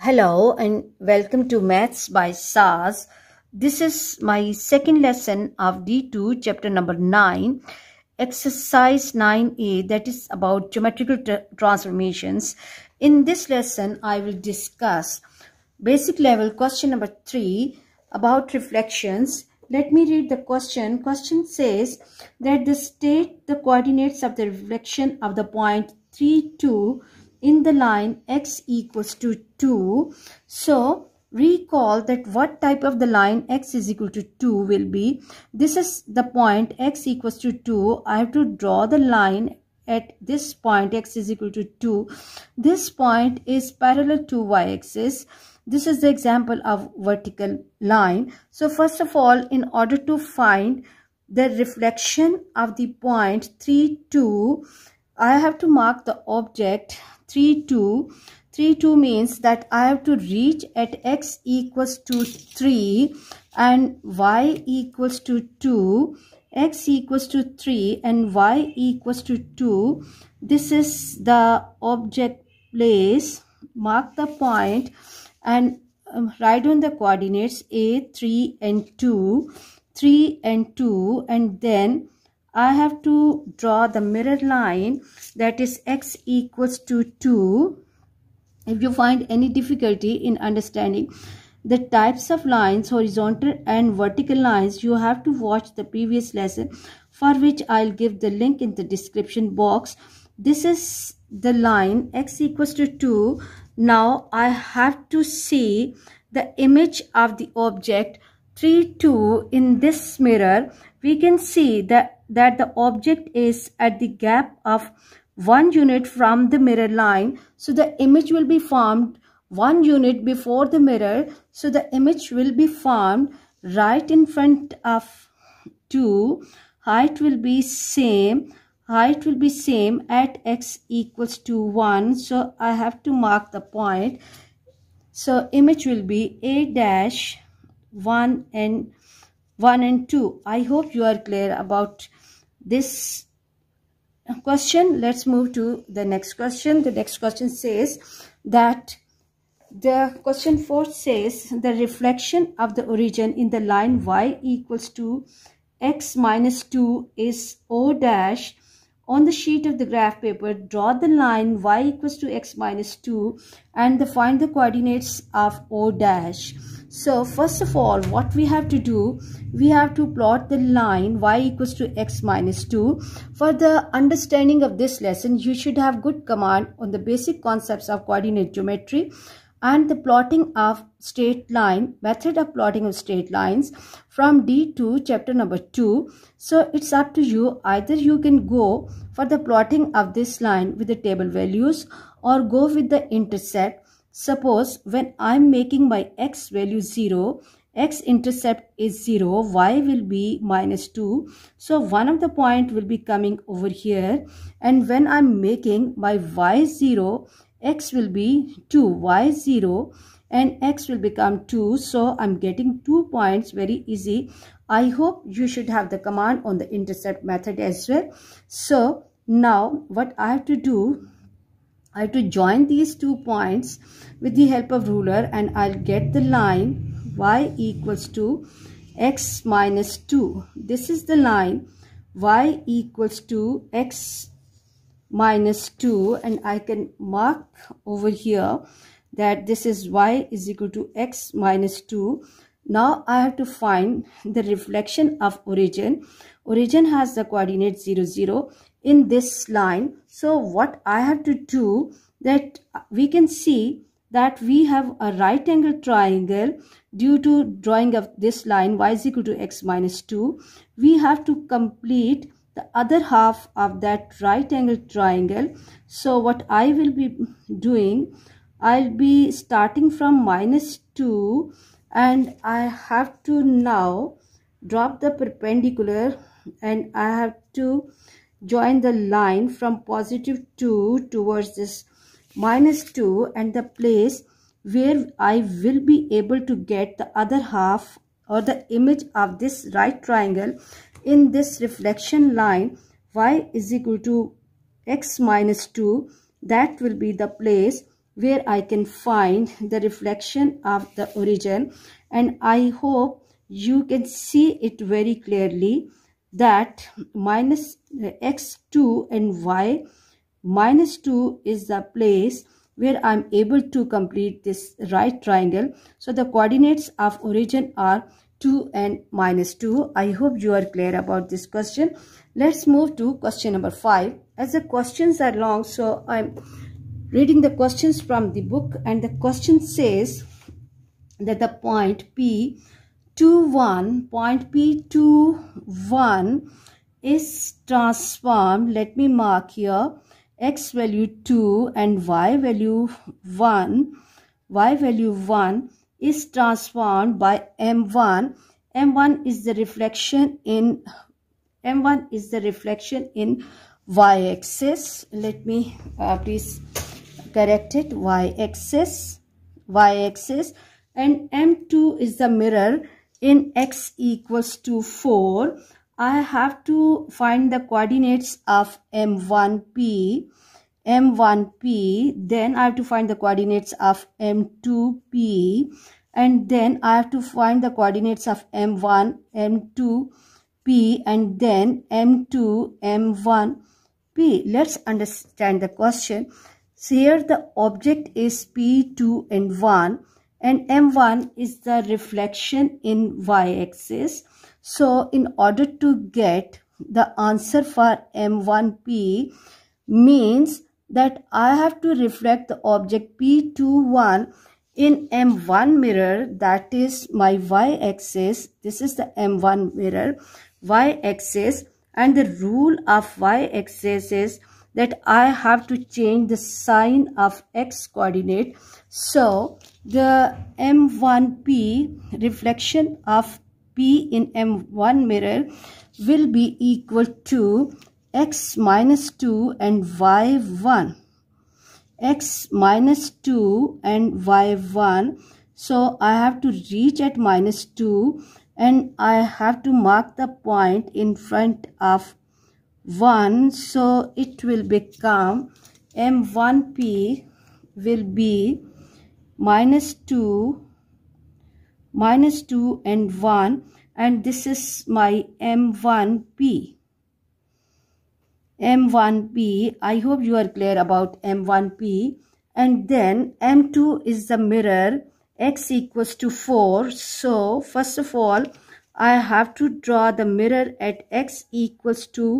Hello and welcome to Maths by Sars. This is my second lesson of D2 chapter number 9 exercise 9a that is about geometrical transformations. In this lesson I will discuss basic level question number 3 about reflections. Let me read the question. Question says that the state the coordinates of the reflection of the point 3 2 in the line x equals to 2. So recall that what type of the line x is equal to 2 will be. This is the point x equals to 2. I have to draw the line at this point x is equal to 2. This point is parallel to y axis this is the example of vertical line so first of all in order to find the reflection of the point 3 2 i have to mark the object 3 2 3 2 means that I have to reach at x equals to 3 and y equals to 2 x equals to 3 and y equals to 2 this is the object place mark the point and um, write on the coordinates a 3 and 2 3 and 2 and then I have to draw the mirror line that is x equals to 2 if you find any difficulty in understanding the types of lines horizontal and vertical lines you have to watch the previous lesson for which i'll give the link in the description box this is the line x equals to 2 now i have to see the image of the object 3 2 in this mirror we can see that that the object is at the gap of 1 unit from the mirror line. So the image will be formed 1 unit before the mirror. So the image will be formed right in front of 2. Height will be same. Height will be same at x equals to 1. So I have to mark the point. So image will be A dash 1 and 1 and 2. I hope you are clear about this question let's move to the next question the next question says that the question 4 says the reflection of the origin in the line y equals to x minus 2 is o dash on the sheet of the graph paper draw the line y equals to x minus 2 and the find the coordinates of o dash so first of all, what we have to do, we have to plot the line y equals to x minus 2. For the understanding of this lesson, you should have good command on the basic concepts of coordinate geometry and the plotting of straight line, method of plotting of straight lines from D2 chapter number 2. So it's up to you, either you can go for the plotting of this line with the table values or go with the intercept Suppose when I'm making my x value 0, x-intercept is 0, y will be minus 2. So one of the point will be coming over here. And when I'm making my y 0, x will be 2, y 0 and x will become 2. So I'm getting 2 points very easy. I hope you should have the command on the intercept method as well. So now what I have to do I have to join these two points with the help of ruler and I'll get the line y equals to x minus 2. This is the line y equals to x minus 2 and I can mark over here that this is y is equal to x minus 2 now I have to find the reflection of origin. Origin has the coordinate 0, 0 in this line. So what I have to do that we can see that we have a right angle triangle due to drawing of this line y is equal to x minus 2. We have to complete the other half of that right angle triangle. So what I will be doing, I'll be starting from minus 2 and I have to now drop the perpendicular and I have to join the line from positive 2 towards this minus 2 and the place where I will be able to get the other half or the image of this right triangle in this reflection line y is equal to x minus 2 that will be the place where I can find the reflection of the origin and I hope you can see it very clearly that minus uh, x2 and y minus 2 is the place where I'm able to complete this right triangle. So the coordinates of origin are 2 and minus 2. I hope you are clear about this question. Let's move to question number 5. As the questions are long, so I'm reading the questions from the book and the question says that the point p two one point p two one is transformed let me mark here x value 2 and y value 1 y value 1 is transformed by m1 m1 is the reflection in m1 is the reflection in y axis let me uh, please corrected y-axis y-axis and m2 is the mirror in x equals to 4 I have to find the coordinates of m1p m1p then I have to find the coordinates of m2p and then I have to find the coordinates of m1 m2p and then m2 m1p let's understand the question so here the object is P2 and 1 and M1 is the reflection in y-axis. So in order to get the answer for M1P means that I have to reflect the object P21 in M1 mirror that is my y-axis. This is the M1 mirror y-axis and the rule of y-axis is that I have to change the sign of x coordinate. So the M1P reflection of P in M1 mirror will be equal to x minus 2 and y1 x minus 2 and y1 so I have to reach at minus 2 and I have to mark the point in front of 1 so it will become m1p will be minus 2 minus 2 and 1 and this is my m1p m1p i hope you are clear about m1p and then m2 is the mirror x equals to 4 so first of all i have to draw the mirror at x equals to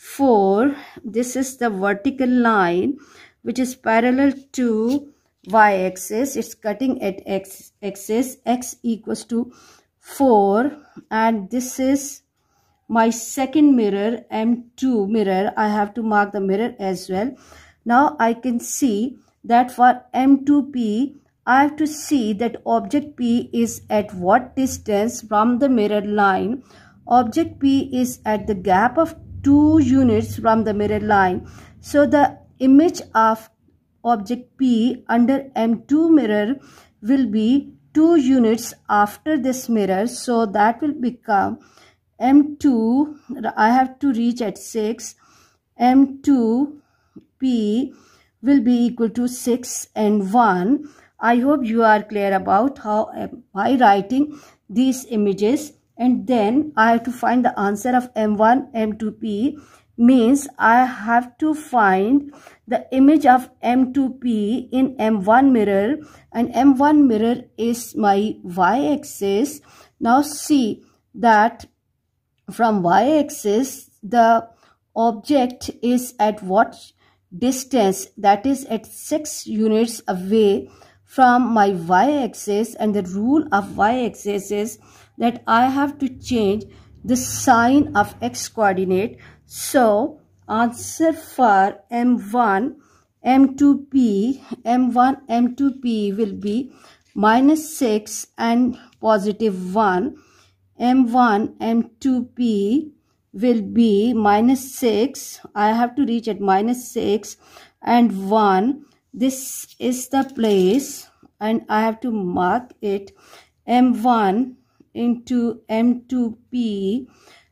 4 this is the vertical line which is parallel to y-axis it's cutting at x axis x equals to 4 and this is my second mirror m2 mirror i have to mark the mirror as well now i can see that for m2p i have to see that object p is at what distance from the mirror line object p is at the gap of two units from the mirror line. So the image of object P under M2 mirror will be two units after this mirror. So that will become M2, I have to reach at 6, M2P will be equal to 6 and 1. I hope you are clear about how by writing these images and then I have to find the answer of M1, M2P means I have to find the image of M2P in M1 mirror and M1 mirror is my y-axis. Now see that from y-axis the object is at what distance that is at 6 units away from my y-axis and the rule of y-axis is that I have to change the sign of x coordinate. So answer for M1, M2P, M1, M2P will be minus 6 and positive 1. M1, M2P will be minus 6. I have to reach at minus 6 and 1. This is the place and I have to mark it M1 into M2P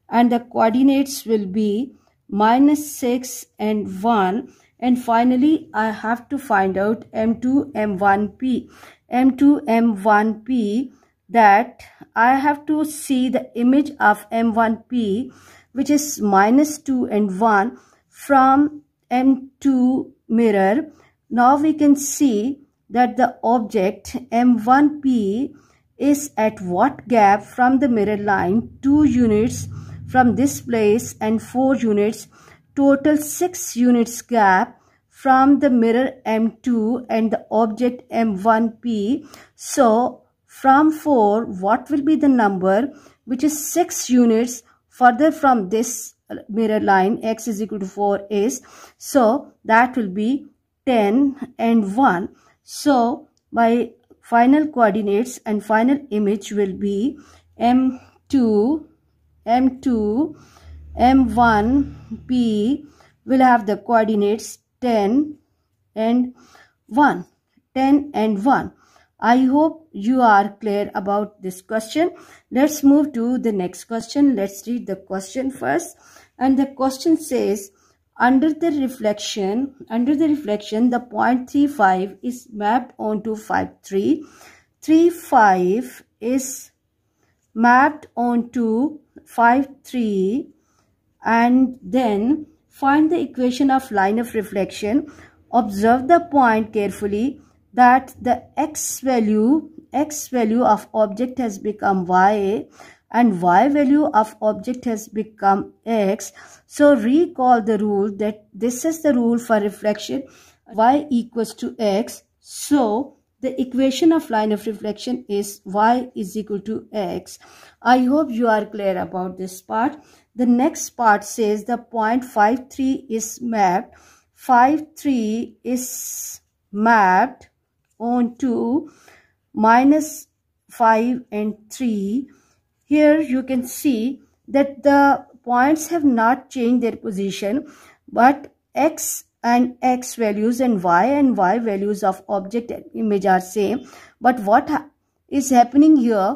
and the coordinates will be minus 6 and 1 and finally I have to find out M2 M1P M2 M1P that I have to see the image of M1P which is minus 2 and 1 from M2 mirror. Now we can see that the object M1P is at what gap from the mirror line 2 units from this place and 4 units total 6 units gap from the mirror M2 and the object M1P. So from 4 what will be the number which is 6 units further from this mirror line x is equal to 4 is so that will be 10 and 1. So by final coordinates and final image will be m2 m2 m1 p will have the coordinates 10 and 1 10 and 1 i hope you are clear about this question let's move to the next question let's read the question first and the question says under the reflection, under the reflection, the point 35 is mapped onto 53. 35 is mapped onto 53 and then find the equation of line of reflection. Observe the point carefully that the x value, x value of object has become y and y value of object has become x. So recall the rule that this is the rule for reflection y equals to x. So the equation of line of reflection is y is equal to x. I hope you are clear about this part. The next part says the point 5, 3 is mapped. 5, 3 is mapped onto minus 5 and 3 here you can see that the points have not changed their position but x and x values and y and y values of object and image are same but what is happening here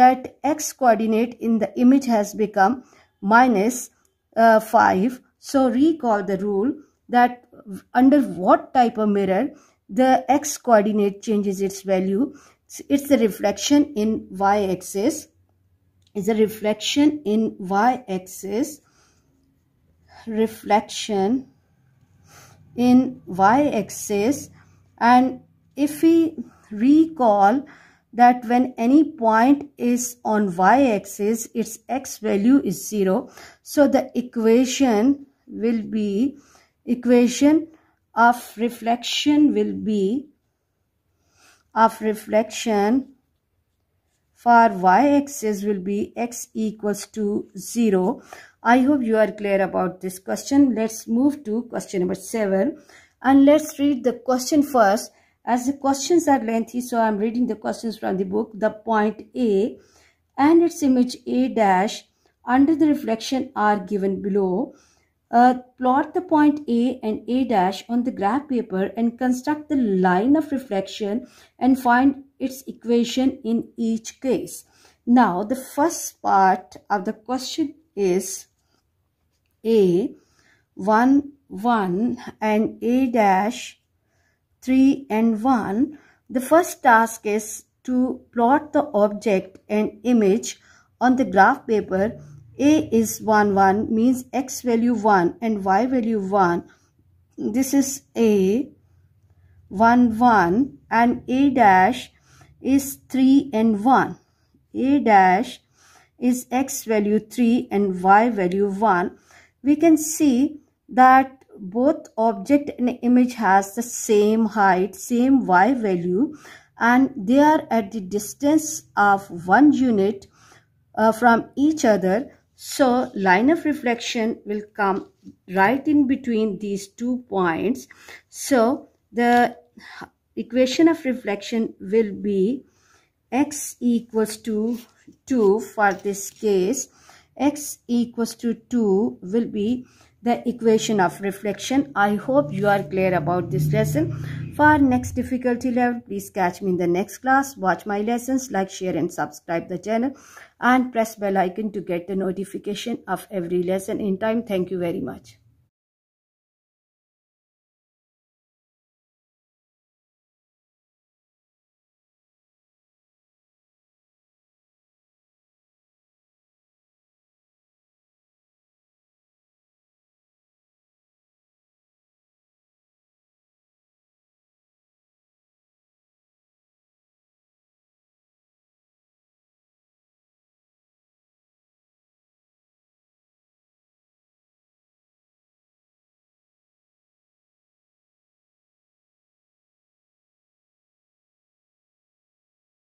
that x coordinate in the image has become minus, uh, 5 so recall the rule that under what type of mirror the x coordinate changes its value it's the reflection in y axis is a reflection in y-axis reflection in y-axis and if we recall that when any point is on y-axis its x value is 0 so the equation will be equation of reflection will be of reflection for y-axis will be x equals to 0. I hope you are clear about this question. Let's move to question number 7 and let's read the question first. As the questions are lengthy, so I'm reading the questions from the book, the point A and its image A dash under the reflection are given below. Uh, plot the point A and A dash on the graph paper and construct the line of reflection and find its equation in each case. Now, the first part of the question is A 1, 1 and A dash 3 and 1. The first task is to plot the object and image on the graph paper. A is 1, 1 means x value 1 and y value 1. This is A 1, 1 and A dash is 3 and 1. A dash is x value 3 and y value 1. We can see that both object and image has the same height, same y value and they are at the distance of one unit uh, from each other. So line of reflection will come right in between these two points. So the equation of reflection will be x equals to 2 for this case x equals to 2 will be the equation of reflection i hope you are clear about this lesson for next difficulty level please catch me in the next class watch my lessons like share and subscribe the channel and press bell icon to get the notification of every lesson in time thank you very much